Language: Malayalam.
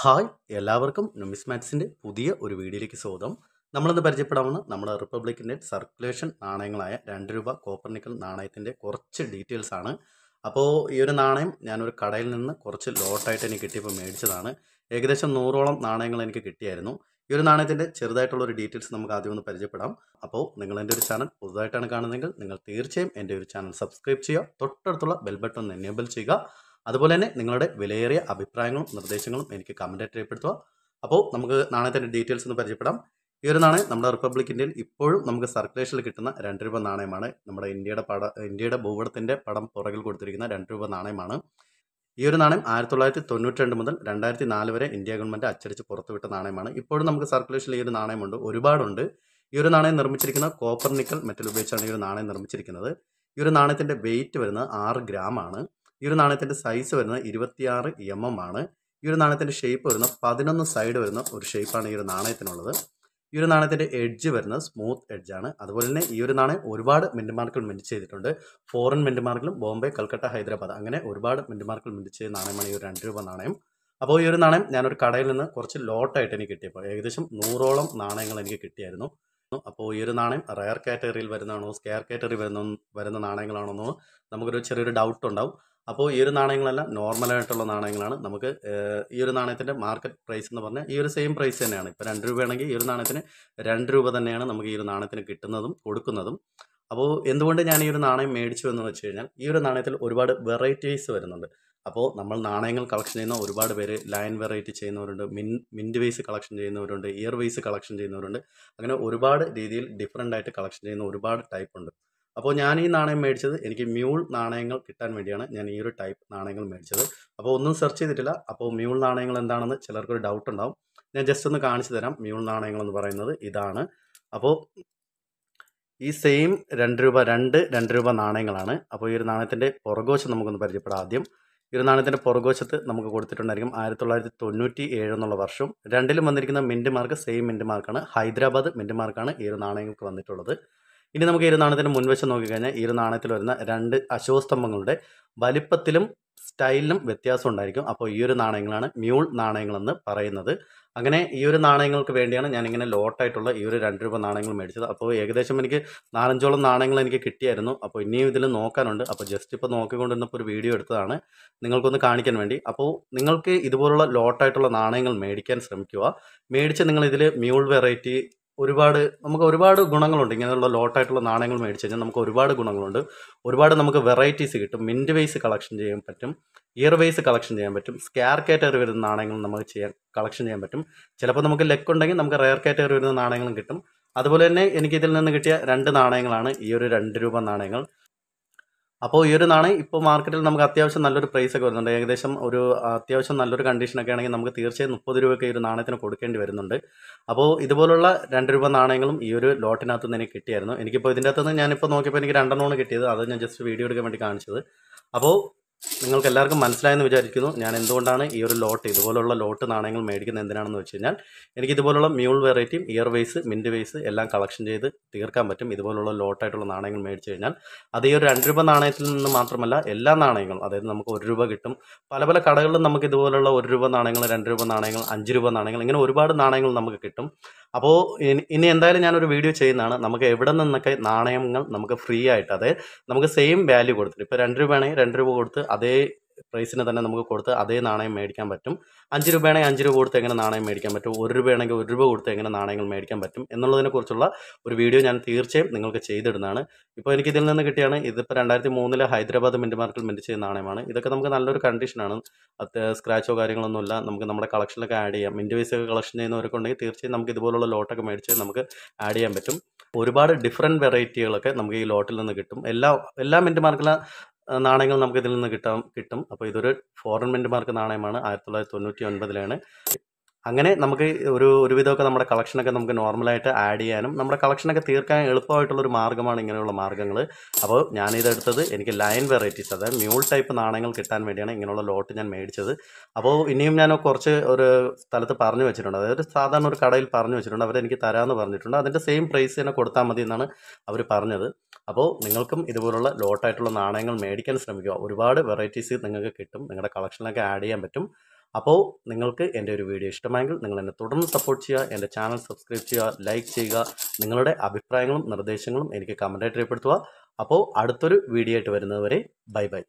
ഹായ് എല്ലാവർക്കും നുമിസ് മാത്സിൻ്റെ പുതിയ ഒരു വീഡിയോയിലേക്ക് സ്വാഗതം നമ്മളിന്ന് പരിചയപ്പെടാവുന്ന നമ്മുടെ റിപ്പബ്ലിക്കിൻ്റെ സർക്കുലേഷൻ നാണയങ്ങളായ രണ്ട് രൂപ കോപ്പർനിക്കൽ നാണയത്തിൻ്റെ കുറച്ച് ഡീറ്റെയിൽസ് ആണ് അപ്പോൾ ഈ ഒരു നാണയം ഞാനൊരു കടയിൽ നിന്ന് കുറച്ച് ലോട്ടായിട്ട് എനിക്ക് കിട്ടിയപ്പോൾ മേടിച്ചതാണ് ഏകദേശം നൂറോളം നാണയങ്ങൾ എനിക്ക് കിട്ടിയായിരുന്നു ഈ ഒരു നാണയത്തിൻ്റെ ചെറുതായിട്ടുള്ള ഒരു ഡീറ്റെയിൽസ് നമുക്ക് ആദ്യം ഒന്ന് പരിചയപ്പെടാം അപ്പോൾ നിങ്ങൾ എൻ്റെ ഒരു ചാനൽ പുതുതായിട്ടാണ് കാണുന്നതെങ്കിൽ നിങ്ങൾ തീർച്ചയായും എൻ്റെ ഒരു ചാനൽ സബ്സ്ക്രൈബ് ചെയ്യുക തൊട്ടടുത്തുള്ള ബെൽ ബട്ടൺ എനേബിൾ ചെയ്യുക അതുപോലെ തന്നെ നിങ്ങളുടെ വിലയേറിയ അഭിപ്രായങ്ങളും നിർദ്ദേശങ്ങളും എനിക്ക് കമൻറ്റായിട്ട് രേഖപ്പെടുത്തുക അപ്പോൾ നമുക്ക് നാണയത്തിൻ്റെ ഡീറ്റെയിൽസ് ഒന്ന് പരിചയപ്പെടാം ഈ ഒരു നാണയം നമ്മുടെ റിപ്പബ്ലിക് ഇന്ത്യയിൽ ഇപ്പോഴും നമുക്ക് സർക്കുലേഷനിൽ കിട്ടുന്ന രണ്ട് രൂപ നാണയമാണ് നമ്മുടെ ഇന്ത്യയുടെ പട ഇന്ത്യയുടെ ഭൂപടത്തിൻ്റെ പടം പുറകിൽ കൊടുത്തിരിക്കുന്ന രണ്ട് രൂപ നാണയമാണ് ഈ ഒരു നാണയം ആയിരത്തി തൊള്ളായിരത്തി തൊണ്ണൂറ്റി രണ്ട് മുതൽ രണ്ടായിരത്തി നാല് വരെ ഇന്ത്യ ഗവൺമെൻറ് അച്ചടിച്ച് പുറത്തുവിട്ട നാണയമാണ് ഇപ്പോഴും നമുക്ക് സർക്കുലേഷനിൽ ഈ ഒരു നാണയമുണ്ട് ഒരുപാടുണ്ട് ഈ ഒരു നാണയം നിർമ്മിച്ചിരിക്കുന്ന കോപ്പർ നിക്കൽ മെറ്റൽ ഉപയോഗിച്ചാണ് ഈ ഒരു നാണയം നിർമ്മിച്ചിരിക്കുന്നത് ഈ ഒരു നാണയത്തിൻ്റെ വെയിറ്റ് വരുന്നത് ആറ് ഗ്രാം ആണ് ഈ ഒരു നാണയത്തിൻ്റെ സൈസ് വരുന്നത് ഇരുപത്തിയാറ് എം എം ആണ് ഈ ഒരു നാണയത്തിൻ്റെ ഷേപ്പ് വരുന്ന പതിനൊന്ന് സൈഡ് വരുന്ന ഒരു ഷേപ്പാണ് ഈ ഒരു നാണയത്തിനുള്ളത് ഈ ഒരു നാണയത്തിൻ്റെ എഡ്ജ് വരുന്ന സ്മൂത്ത് എഡ്ജാണ് അതുപോലെ തന്നെ ഈ ഒരു നാണയം ഒരുപാട് മിൻറ്റ് മാർക്കുകൾ മിൻറ്റ് ചെയ്തിട്ടുണ്ട് ഫോറിൻ മിൻറ്റ് മാർക്കിലും ബോംബെ കൽക്കട്ട ഹൈദരാബാദ് അങ്ങനെ ഒരുപാട് മിൻറ്റ് മാർക്കുകൾ മിൻറ്റ് ചെയ്ത നാണയമാണ് ഈ ഒരു രണ്ട് രൂപ നാണയം അപ്പോൾ ഈ ഒരു നാണയം ഞാനൊരു കടയിൽ നിന്ന് കുറച്ച് ലോട്ടായിട്ട് എനിക്ക് കിട്ടിയപ്പോൾ ഏകദേശം നൂറോളം നാണയങ്ങൾ എനിക്ക് കിട്ടിയായിരുന്നു അപ്പോൾ ഈ ഒരു നാണയം റയർ കാറ്റഗറിയിൽ വരുന്നതാണോ സ്കെയർ കാറ്റഗറി വരുന്ന വരുന്ന നാണയങ്ങളാണോ എന്നോ നമുക്കൊരു ചെറിയൊരു ഡൗട്ട് ഉണ്ടാവും അപ്പോൾ ഈ ഒരു നാണയങ്ങളെല്ലാം നോർമലായിട്ടുള്ള നാണയങ്ങളാണ് നമുക്ക് ഈ ഒരു നാണയത്തിൻ്റെ മാർക്കറ്റ് പ്രൈസ് എന്ന് പറഞ്ഞാൽ ഈ ഒരു സെയിം പ്രൈസ് തന്നെയാണ് ഇപ്പോൾ രണ്ട് രൂപയാണെങ്കിൽ ഈ ഒരു നാണയത്തിന് രണ്ട് രൂപ തന്നെയാണ് നമുക്ക് ഈ ഒരു നാണയത്തിന് കിട്ടുന്നതും കൊടുക്കുന്നതും അപ്പോൾ എന്തുകൊണ്ട് ഞാൻ ഈ ഒരു നാണയം മേടിച്ചു എന്ന് വെച്ച് കഴിഞ്ഞാൽ ഈ ഒരു നാണയത്തിൽ ഒരുപാട് വെറൈറ്റീസ് വരുന്നുണ്ട് അപ്പോൾ നമ്മൾ നാണയങ്ങൾ കളക്ഷൻ ചെയ്യുന്ന ഒരുപാട് പേര് ലൈൻ വെറൈറ്റി ചെയ്യുന്നവരുണ്ട് മിൻ മിൻറ്റ് വൈസ് കളക്ഷൻ ചെയ്യുന്നവരുണ്ട് ഇയർ വൈസ് കളക്ഷൻ ചെയ്യുന്നവരുണ്ട് അങ്ങനെ ഒരുപാട് രീതിയിൽ ഡിഫറൻ്റ് ആയിട്ട് കളക്ഷൻ ചെയ്യുന്ന ഒരുപാട് ടൈപ്പ് ഉണ്ട് അപ്പോൾ ഞാൻ ഈ നാണയം മേടിച്ചത് എനിക്ക് മ്യൂൾ നാണയങ്ങൾ കിട്ടാൻ വേണ്ടിയാണ് ഞാൻ ഈ ഒരു ടൈപ്പ് നാണയങ്ങൾ മേടിച്ചത് അപ്പോൾ ഒന്നും സെർച്ച് ചെയ്തിട്ടില്ല അപ്പോൾ മ്യൂൾ നാണയങ്ങൾ എന്താണെന്ന് ചിലർക്കൊരു ഡൗട്ട് ഉണ്ടാവും ഞാൻ ജസ്റ്റ് ഒന്ന് കാണിച്ചു തരാം മ്യൂൾ നാണയങ്ങൾ എന്ന് പറയുന്നത് ഇതാണ് അപ്പോൾ ഈ സെയിം രണ്ട് രൂപ രണ്ട് രണ്ട് രൂപ നാണയങ്ങളാണ് അപ്പോൾ ഈ ഒരു നാണയത്തിൻ്റെ പുറകോശം നമുക്കൊന്ന് പരിചയപ്പെടാം ആദ്യം ഈ ഒരു നാണയത്തിൻ്റെ പുറകോശത്ത് നമുക്ക് കൊടുത്തിട്ടുണ്ടായിരിക്കും ആയിരത്തി തൊള്ളായിരത്തി തൊണ്ണൂറ്റി ഏഴ് എന്നുള്ള വർഷം രണ്ടിലും വന്നിരിക്കുന്ന മിൻറ്റ് മാർക്ക് സെയിം മിൻറ്റ് മാർക്കാണ് ഹൈദരാബാദ് മിൻറ്റ് മാർക്കാണ് ഈ ഒരു നാണയങ്ങൾക്ക് വന്നിട്ടുള്ളത് ഇനി നമുക്ക് ഈ നാണയത്തിൻ്റെ മുൻവശം നോക്കിക്കഴിഞ്ഞാൽ ഈ നാണയത്തിൽ വരുന്ന രണ്ട് അശോസ്തംഭങ്ങളുടെ വലിപ്പത്തിലും സ്റ്റൈലിനും വ്യത്യാസം ഉണ്ടായിരിക്കും അപ്പോൾ ഈ ഒരു നാണയങ്ങളാണ് മ്യൂൾ നാണയങ്ങളെന്ന് പറയുന്നത് അങ്ങനെ ഈ ഒരു നാണയങ്ങൾക്ക് വേണ്ടിയാണ് ഞാനിങ്ങനെ ലോട്ടായിട്ടുള്ള ഈ ഒരു രണ്ട് രൂപ നാണയങ്ങൾ മേടിച്ചത് അപ്പോൾ ഏകദേശം എനിക്ക് നാലഞ്ചോളം നാണയങ്ങൾ എനിക്ക് കിട്ടിയായിരുന്നു അപ്പോൾ ഇനിയും ഇതിൽ നോക്കാനുണ്ട് അപ്പോൾ ജസ്റ്റ് ഇപ്പോൾ നോക്കിക്കൊണ്ടിരുന്നപ്പോൾ ഒരു വീഡിയോ എടുത്തതാണ് നിങ്ങൾക്കൊന്ന് കാണിക്കാൻ വേണ്ടി അപ്പോൾ നിങ്ങൾക്ക് ഇതുപോലുള്ള ലോട്ടായിട്ടുള്ള നാണയങ്ങൾ മേടിക്കാൻ ശ്രമിക്കുക മേടിച്ച് നിങ്ങൾ മ്യൂൾ വെറൈറ്റി ഒരുപാട് നമുക്ക് ഒരുപാട് ഗുണങ്ങളുണ്ട് ഇങ്ങനെയുള്ള ലോട്ടായിട്ടുള്ള നാണയങ്ങൾ മേടിച്ച് കഴിഞ്ഞാൽ നമുക്ക് ഒരുപാട് ഗുണങ്ങളുണ്ട് ഒരുപാട് നമുക്ക് വെറൈറ്റീസ് കിട്ടും മിൻറ്റ് വൈസ് കളക്ഷൻ ചെയ്യാൻ പറ്റും ഇയർ വൈസ് കളക്ഷൻ ചെയ്യാൻ പറ്റും സ്കെയർ കാറ്റഗറി വരുന്ന നാണയങ്ങൾ നമുക്ക് ചെയ്യാൻ കളക്ഷൻ ചെയ്യാൻ പറ്റും ചിലപ്പോൾ നമുക്ക് ലെക്ക് ഉണ്ടെങ്കിൽ നമുക്ക് റെയർ കാറ്റഗറി വരുന്ന നാണയങ്ങളും കിട്ടും അതുപോലെ തന്നെ എനിക്ക് ഇതിൽ നിന്ന് കിട്ടിയ രണ്ട് നാണയങ്ങളാണ് ഈ ഒരു രണ്ട് രൂപ നാണയങ്ങൾ അപ്പോൾ ഈ ഒരു നാണയം ഇപ്പോൾ മാർക്കറ്റിൽ നമുക്ക് അത്യാവശ്യം നല്ലൊരു പ്രൈസ് ഒക്കെ വരുന്നുണ്ട് ഏകദേശം ഒരു അത്യാവശ്യം നല്ലൊരു കണ്ടീഷനൊക്കെ ആണെങ്കിൽ നമുക്ക് തീർച്ചയായും മുപ്പത് രൂപയൊക്കെ ഈ ഒരു നാണയത്തിന് കൊടുക്കേണ്ടി വരുന്നുണ്ട് അപ്പോൾ ഇതുപോലുള്ള രണ്ട് രൂപ നാണയങ്ങളും ഈ ഒരു ലോട്ടിനകത്ത് നിന്ന് എനിക്ക് കിട്ടിയായിരുന്നു എനിക്കിപ്പോൾ ഇതിൻ്റെ നിന്ന് ഞാനിപ്പോൾ നോക്കിയപ്പോൾ എനിക്ക് രണ്ടെണ്ണമാണ് കിട്ടിയത് അത് ഞാൻ ജസ്റ്റ് വീഡിയോ എടുക്കാൻ വേണ്ടി കാണിച്ചത് അപ്പോൾ നിങ്ങൾക്ക് എല്ലാവർക്കും മനസ്സിലായെന്ന് വിചാരിക്കുന്നു ഞാൻ എന്തുകൊണ്ടാണ് ഈ ഒരു ലോട്ട് ഇതുപോലുള്ള ലോട്ട് നാണയങ്ങൾ മേടിക്കുന്നത് എന്തിനാണെന്ന് വെച്ച് കഴിഞ്ഞാൽ എനിക്ക് ഇതുപോലുള്ള മ്യൂൾ വെറൈറ്റിയും ഇയർ വൈസ് മിൻറ്റ് വൈസ് എല്ലാം കളക്ഷൻ ചെയ്ത് തീർക്കാൻ പറ്റും ഇതുപോലുള്ള ലോട്ടായിട്ടുള്ള നാണയങ്ങൾ മേടിച്ച് കഴിഞ്ഞാൽ അത് ഈ ഒരു രണ്ട് രൂപ നാണയത്തിൽ നിന്ന് മാത്രമല്ല എല്ലാ നാണയങ്ങളും അതായത് നമുക്ക് ഒരു രൂപ കിട്ടും പല പല കടകളിലും നമുക്ക് ഇതുപോലുള്ള ഒരു രൂപ നാണയങ്ങൾ രണ്ട് രൂപ നാണയങ്ങൾ അഞ്ച് രൂപ നാണയങ്ങൾ ഇങ്ങനെ ഒരുപാട് നാണയങ്ങൾ നമുക്ക് കിട്ടും അപ്പോൾ ഇനി എന്തായാലും ഞാനൊരു വീഡിയോ ചെയ്യുന്നതാണ് നമുക്ക് എവിടെ നിന്നൊക്കെ നാണയങ്ങൾ നമുക്ക് ഫ്രീ ആയിട്ട് അതായത് നമുക്ക് സെയിം വാല്യൂ കൊടുത്തിട്ട് ഇപ്പോൾ രണ്ട് രൂപയാണെങ്കിൽ രണ്ട് രൂപ കൊടുത്ത് അതേ പ്രൈസിന് തന്നെ നമുക്ക് കൊടുത്ത് അതേ നാണയം മേടിക്കാൻ പറ്റും അഞ്ച് രൂപയാണെങ്കിൽ അഞ്ച് രൂപ കൊടുത്ത് എങ്ങനെ നാണയം മേടിക്കാൻ പറ്റും ഒരു രൂപയാണെങ്കിൽ ഒരു രൂപ കൊടുത്ത് എങ്ങനെ നാണയങ്ങൾ മേടിക്കാൻ പറ്റും എന്നുള്ളതിനെക്കുറിച്ചുള്ള ഒരു വീഡിയോ ഞാൻ തീർച്ചയായും നിങ്ങൾക്ക് ചെയ്തിടുന്നതാണ് ഇപ്പോൾ എനിക്ക് ഇതിൽ നിന്ന് കിട്ടിയാണ് ഇതിപ്പോൾ രണ്ടായിരത്തി മൂന്നിലെ ഹൈദരാബാദ് മിൻറ്റ് മാർക്കിൽ മിൻറ്റ് ചെയ്ത നാണയമാണ് ഇതൊക്കെ നമുക്ക് നല്ലൊരു കണ്ടീഷനാണ് സ്ക്രാച്ചോ കാര്യങ്ങളൊന്നുമില്ല നമുക്ക് നമ്മുടെ കളക്ഷനൊക്കെ ആഡ് ചെയ്യാം മിൻറ്റ് വൈസ് ഒക്കെ കളക്ഷൻ ചെയ്യുന്നവരൊക്കെ ഉണ്ടെങ്കിൽ തീർച്ചയായും നമുക്ക് ഇതുപോലുള്ള ലോട്ടൊക്കെ മേടിച്ച് നമുക്ക് ആഡ് ചെയ്യാൻ പറ്റും ഒരുപാട് ഡിഫറെൻറ്റ് വെറൈറ്റികളൊക്കെ നമുക്ക് ഈ ലോട്ടിൽ നിന്ന് കിട്ടും എല്ലാ എല്ലാ മിൻറ്റ് മാർക്കിലും നാണയങ്ങൾ നമുക്ക് ഇതിൽ നിന്ന് കിട്ടാം കിട്ടും അപ്പോൾ ഇതൊരു ഫോറിൻ മിൻറ്റ് മാർക്ക് നാണയമാണ് ആയിരത്തി തൊള്ളായിരത്തി തൊണ്ണൂറ്റി ഒൻപതിലാണ് അങ്ങനെ നമുക്ക് ഒരു ഒരുവിധമൊക്കെ നമ്മുടെ കളക്ഷനൊക്കെ നമുക്ക് നോർമലായിട്ട് ആഡ് ചെയ്യാനും നമ്മുടെ കളക്ഷനൊക്കെ തീർക്കാൻ എളുപ്പമായിട്ടുള്ളൊരു മാർഗ്ഗമാണ് ഇങ്ങനെയുള്ള മാർഗ്ഗങ്ങൾ അപ്പോൾ ഞാനിതെടുത്തത് എനിക്ക് ലൈൻ വെറൈറ്റീസ് അതായത് മ്യൂൾ ടൈപ്പ് നാണയങ്ങൾ കിട്ടാൻ വേണ്ടിയാണ് ഇങ്ങനെയുള്ള ലോട്ട് ഞാൻ മേടിച്ചത് അപ്പോൾ ഇനിയും ഞാൻ കുറച്ച് ഒരു സ്ഥലത്ത് പറഞ്ഞു വെച്ചിട്ടുണ്ട് അതായത് സാധാരണ ഒരു കടയിൽ പറഞ്ഞു വെച്ചിട്ടുണ്ട് അവരെനിക്ക് തരാമെന്ന് പറഞ്ഞിട്ടുണ്ട് അതിൻ്റെ സെയിം പ്രൈസ് തന്നെ കൊടുത്താൽ മതി എന്നാണ് അവർ പറഞ്ഞത് അപ്പോൾ നിങ്ങൾക്കും ഇതുപോലുള്ള ലോട്ടായിട്ടുള്ള നാണയങ്ങൾ മേടിക്കാൻ ശ്രമിക്കുക ഒരുപാട് വെറൈറ്റീസ് നിങ്ങൾക്ക് കിട്ടും നിങ്ങളുടെ കളക്ഷനിലൊക്കെ ആഡ് ചെയ്യാൻ പറ്റും അപ്പോൾ നിങ്ങൾക്ക് എൻ്റെ ഒരു വീഡിയോ ഇഷ്ടമായെങ്കിൽ നിങ്ങൾ എന്നെ തുടർന്ന് സപ്പോർട്ട് ചെയ്യുക എൻ്റെ ചാനൽ സബ്സ്ക്രൈബ് ചെയ്യുക ലൈക്ക് ചെയ്യുക നിങ്ങളുടെ അഭിപ്രായങ്ങളും നിർദ്ദേശങ്ങളും എനിക്ക് കമൻറ്റായിട്ട് രേഖപ്പെടുത്തുക അപ്പോൾ അടുത്തൊരു വീഡിയോ ആയിട്ട് വരുന്നതുവരെ ബൈ ബൈ